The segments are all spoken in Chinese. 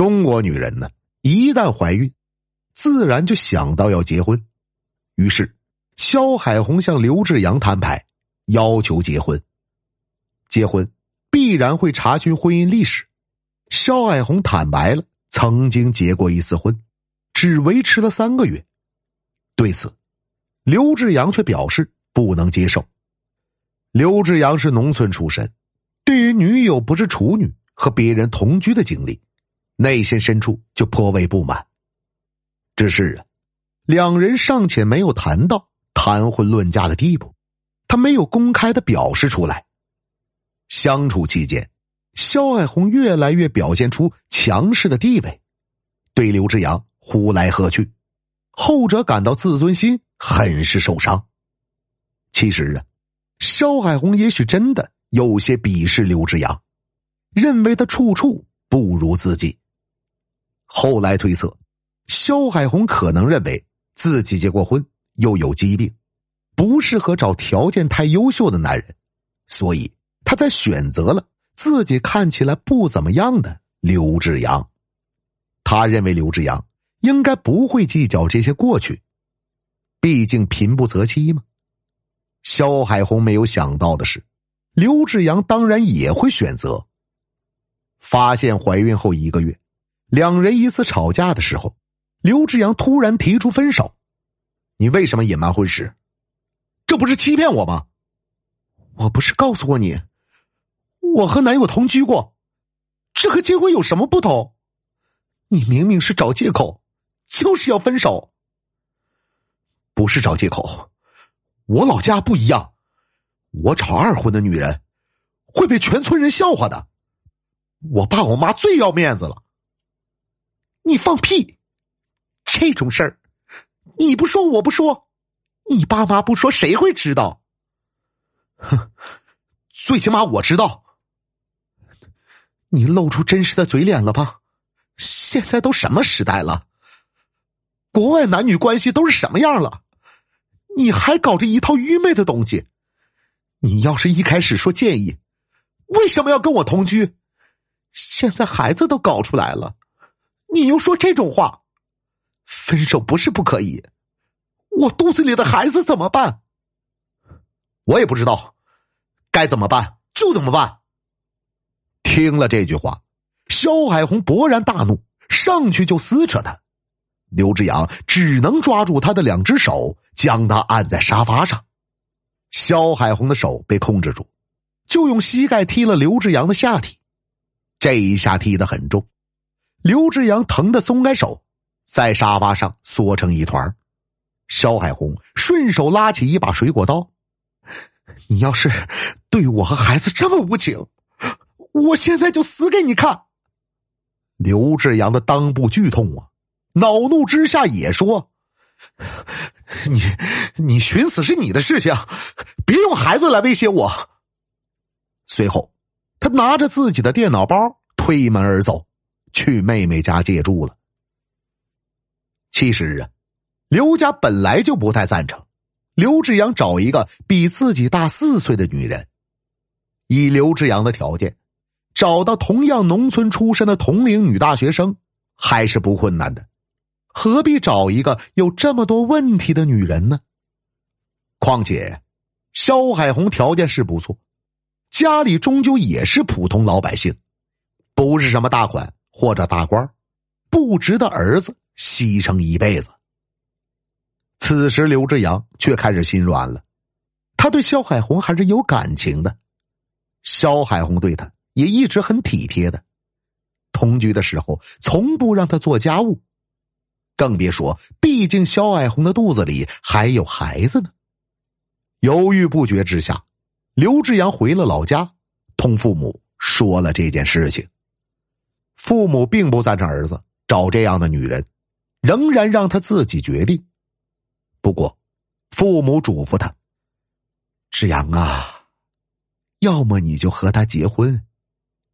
中国女人呢，一旦怀孕，自然就想到要结婚。于是，肖海红向刘志阳摊牌，要求结婚。结婚必然会查询婚姻历史。肖海红坦白了曾经结过一次婚，只维持了三个月。对此，刘志阳却表示不能接受。刘志阳是农村出身，对于女友不是处女和别人同居的经历。内心深处就颇为不满，只是啊，两人尚且没有谈到谈婚论嫁的地步，他没有公开的表示出来。相处期间，肖海红越来越表现出强势的地位，对刘志阳呼来喝去，后者感到自尊心很是受伤。其实啊，肖海红也许真的有些鄙视刘志阳，认为他处处不如自己。后来推测，肖海红可能认为自己结过婚又有疾病，不适合找条件太优秀的男人，所以他才选择了自己看起来不怎么样的刘志阳。他认为刘志阳应该不会计较这些过去，毕竟贫不择妻嘛。肖海红没有想到的是，刘志阳当然也会选择。发现怀孕后一个月。两人一次吵架的时候，刘志阳突然提出分手。你为什么隐瞒婚史？这不是欺骗我吗？我不是告诉过你，我和男友同居过，这和结婚有什么不同？你明明是找借口，就是要分手。不是找借口，我老家不一样，我找二婚的女人，会被全村人笑话的。我爸我妈最要面子了。你放屁！这种事儿，你不说我不说，你爸妈不说谁会知道？哼，最起码我知道。你露出真实的嘴脸了吧？现在都什么时代了？国外男女关系都是什么样了？你还搞这一套愚昧的东西？你要是一开始说建议，为什么要跟我同居？现在孩子都搞出来了。你又说这种话，分手不是不可以。我肚子里的孩子怎么办？我也不知道该怎么办，就怎么办。听了这句话，肖海红勃然大怒，上去就撕扯他。刘志阳只能抓住他的两只手，将他按在沙发上。肖海红的手被控制住，就用膝盖踢了刘志阳的下体，这一下踢得很重。刘志阳疼的松开手，在沙发上缩成一团。肖海红顺手拉起一把水果刀：“你要是对我和孩子这么无情，我现在就死给你看！”刘志阳的裆部剧痛啊，恼怒之下也说：“你你寻死是你的事情，别用孩子来威胁我。”随后，他拿着自己的电脑包推门而走。去妹妹家借住了。其实啊，刘家本来就不太赞成刘志阳找一个比自己大四岁的女人。以刘志阳的条件，找到同样农村出身的同龄女大学生还是不困难的，何必找一个有这么多问题的女人呢？况且，肖海红条件是不错，家里终究也是普通老百姓，不是什么大款。或者大官，不值得儿子牺牲一辈子。此时，刘志阳却开始心软了。他对肖海红还是有感情的，肖海红对他也一直很体贴的。同居的时候，从不让他做家务，更别说，毕竟肖海红的肚子里还有孩子呢。犹豫不决之下，刘志阳回了老家，同父母说了这件事情。父母并不赞成儿子找这样的女人，仍然让他自己决定。不过，父母嘱咐他：“志阳啊，要么你就和他结婚，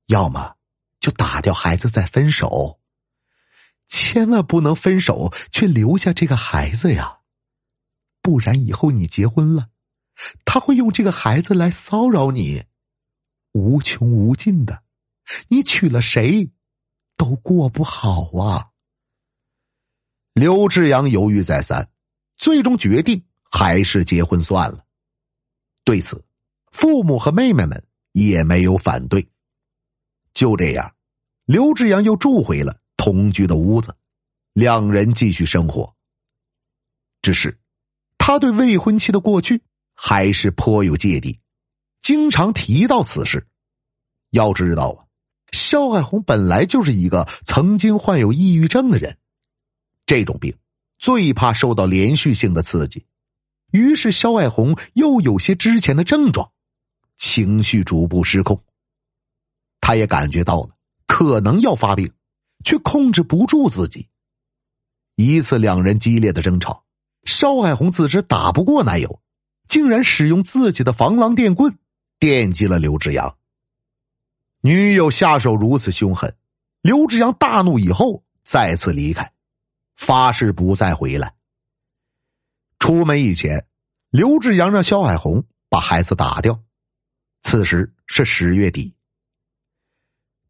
要么就打掉孩子再分手。千万不能分手，却留下这个孩子呀！不然以后你结婚了，他会用这个孩子来骚扰你，无穷无尽的。你娶了谁？”都过不好啊！刘志阳犹豫再三，最终决定还是结婚算了。对此，父母和妹妹们也没有反对。就这样，刘志阳又住回了同居的屋子，两人继续生活。只是，他对未婚妻的过去还是颇有芥蒂，经常提到此事。要知道啊。肖爱红本来就是一个曾经患有抑郁症的人，这种病最怕受到连续性的刺激，于是肖爱红又有些之前的症状，情绪逐步失控。他也感觉到了可能要发病，却控制不住自己。一次两人激烈的争吵，肖爱红自知打不过男友，竟然使用自己的防狼电棍电击了刘志阳。女友下手如此凶狠，刘志阳大怒，以后再次离开，发誓不再回来。出门以前，刘志阳让肖海红把孩子打掉。此时是十月底。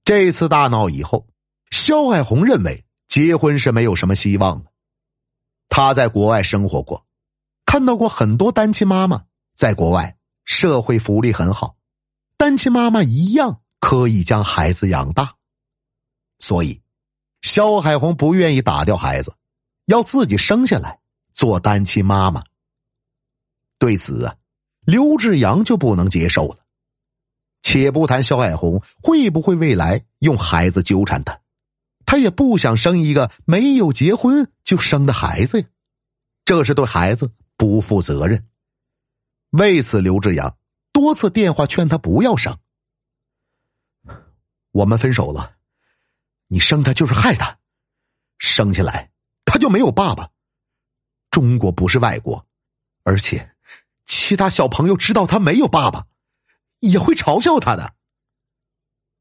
这次大闹以后，肖海红认为结婚是没有什么希望了。他在国外生活过，看到过很多单亲妈妈，在国外社会福利很好，单亲妈妈一样。可以将孩子养大，所以肖海红不愿意打掉孩子，要自己生下来做单亲妈妈。对此啊，刘志阳就不能接受了。且不谈肖海红会不会未来用孩子纠缠他，他也不想生一个没有结婚就生的孩子呀，这是对孩子不负责任。为此，刘志阳多次电话劝他不要生。我们分手了，你生他就是害他，生下来他就没有爸爸。中国不是外国，而且其他小朋友知道他没有爸爸，也会嘲笑他的。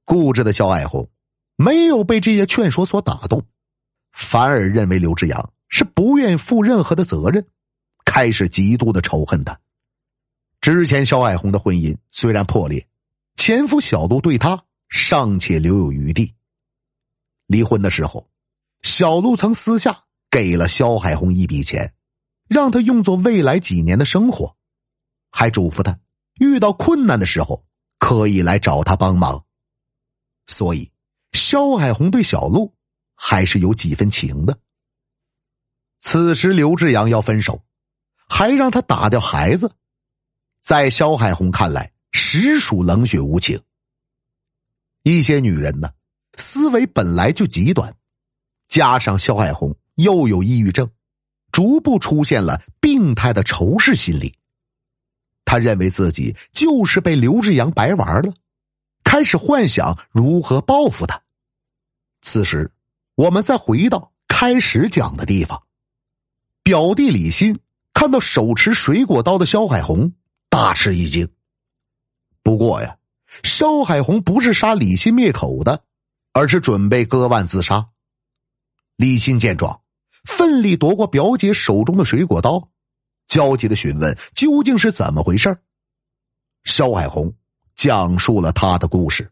固执的小爱红没有被这些劝说所打动，反而认为刘志阳是不愿意负任何的责任，开始极度的仇恨他。之前，肖爱红的婚姻虽然破裂，前夫小杜对他。尚且留有余地。离婚的时候，小鹿曾私下给了肖海红一笔钱，让他用作未来几年的生活，还嘱咐他遇到困难的时候可以来找他帮忙。所以，肖海红对小鹿还是有几分情的。此时刘志阳要分手，还让他打掉孩子，在肖海红看来，实属冷血无情。一些女人呢，思维本来就极短，加上肖海红又有抑郁症，逐步出现了病态的仇视心理。他认为自己就是被刘志阳白玩了，开始幻想如何报复他。此时，我们再回到开始讲的地方，表弟李鑫看到手持水果刀的肖海红，大吃一惊。不过呀。肖海红不是杀李欣灭口的，而是准备割腕自杀。李欣见状，奋力夺过表姐手中的水果刀，焦急的询问究竟是怎么回事。肖海红讲述了他的故事。